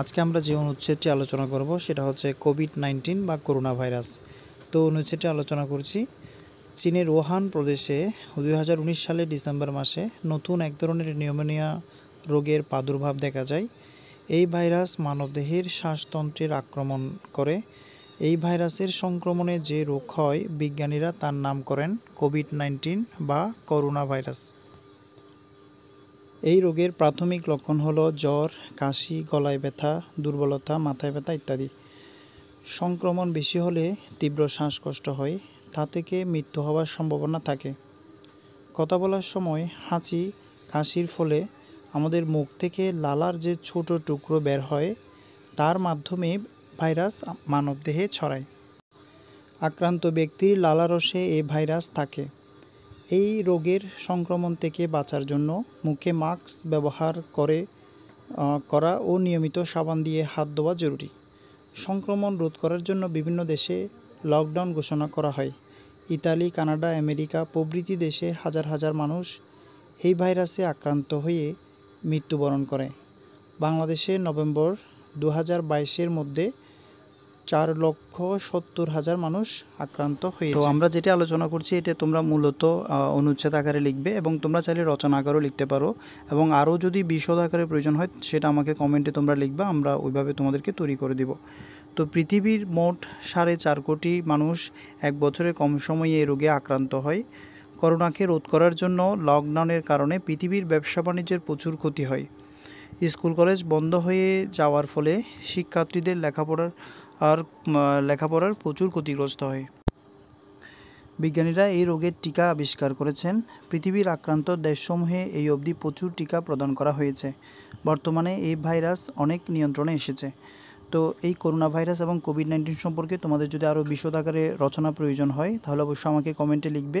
আজকে আমরা যে অনুচ্ছেদটি আলোচনা করব সেটা হচ্ছে কোভিড নাইন্টিন বা করোনা ভাইরাস তো অনুচ্ছেদটি আলোচনা করছি চীনের ওহান প্রদেশে দুই সালে ডিসেম্বর মাসে নতুন এক ধরনের নিউমোনিয়া রোগের প্রাদুর্ভাব দেখা যায় এই ভাইরাস মানবদেহের শ্বাসতন্ত্রের আক্রমণ করে এই ভাইরাসের সংক্রমণে যে রোগ হয় বিজ্ঞানীরা তার নাম করেন কোভিড নাইন্টিন বা করোনা ভাইরাস এই রোগের প্রাথমিক লক্ষণ হল জ্বর কাশি গলায় ব্যথা দুর্বলতা মাথায় ব্যথা ইত্যাদি সংক্রমণ বেশি হলে তীব্র শ্বাসকষ্ট হয় তা থেকে মৃত্যু হওয়ার সম্ভাবনা থাকে কথা বলার সময় হাঁচি কাশির ফলে আমাদের মুখ থেকে লালার যে ছোট টুকরো বের হয় তার মাধ্যমে ভাইরাস মানবদেহে ছড়ায় আক্রান্ত ব্যক্তির লালারসে এই ভাইরাস থাকে এই রোগের সংক্রমণ থেকে বাঁচার জন্য মুখে মাস্ক ব্যবহার করে করা ও নিয়মিত সাবান দিয়ে হাত ধোয়া জরুরি সংক্রমণ রোধ করার জন্য বিভিন্ন দেশে লকডাউন ঘোষণা করা হয় ইতালি কানাডা আমেরিকা প্রভৃতি দেশে হাজার হাজার মানুষ এই ভাইরাসে আক্রান্ত হয়ে মৃত্যুবরণ করে বাংলাদেশে নভেম্বর দু হাজার বাইশের মধ্যে চার লক্ষ সত্তর হাজার মানুষ আক্রান্ত হয়েছে তো আমরা যেটা আলোচনা করছি এটা তোমরা মূলত অনুচ্ছেদ আকারে লিখবে এবং তোমরা চাইলে রচনা আকারেও লিখতে পারো এবং আরও যদি বিশদ আকারে প্রয়োজন হয় সেটা আমাকে কমেন্টে তোমরা লিখবে আমরা ওইভাবে তোমাদেরকে তৈরি করে দিব তো পৃথিবীর মোট সাড়ে চার কোটি মানুষ এক বছরে কম সময়ে এই রোগে আক্রান্ত হয় করোনাকে রোধ করার জন্য লকডাউনের কারণে পৃথিবীর ব্যবসা বাণিজ্যের প্রচুর ক্ষতি হয় স্কুল কলেজ বন্ধ হয়ে যাওয়ার ফলে শিক্ষার্থীদের লেখাপড়ার আর লেখাপড়ার প্রচুর ক্ষতিগ্রস্ত হয় বিজ্ঞানীরা এই রোগের টিকা আবিষ্কার করেছেন পৃথিবীর আক্রান্ত দেশসমূহে এই অবধি প্রচুর টিকা প্রদান করা হয়েছে বর্তমানে এই ভাইরাস অনেক নিয়ন্ত্রণে এসেছে তো এই করোনা ভাইরাস এবং কোভিড নাইন্টিন সম্পর্কে তোমাদের যদি আরও বিশদ আকারে রচনা প্রয়োজন হয় তাহলে অবশ্যই আমাকে কমেন্টে লিখবে